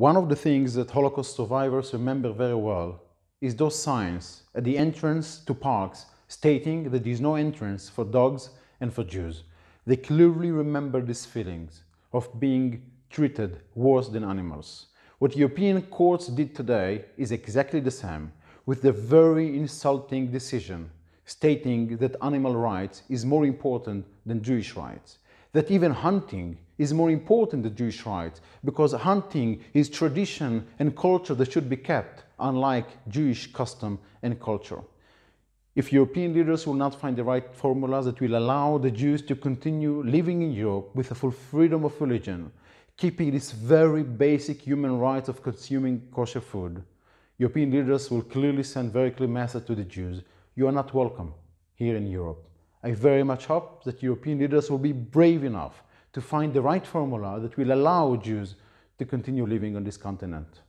One of the things that Holocaust survivors remember very well is those signs at the entrance to parks stating that there is no entrance for dogs and for Jews. They clearly remember these feelings of being treated worse than animals. What European courts did today is exactly the same, with the very insulting decision stating that animal rights is more important than Jewish rights that even hunting is more important than Jewish rights because hunting is tradition and culture that should be kept, unlike Jewish custom and culture. If European leaders will not find the right formulas that will allow the Jews to continue living in Europe with a full freedom of religion, keeping this very basic human right of consuming kosher food, European leaders will clearly send very clear message to the Jews, you are not welcome here in Europe. I very much hope that European leaders will be brave enough to find the right formula that will allow Jews to continue living on this continent.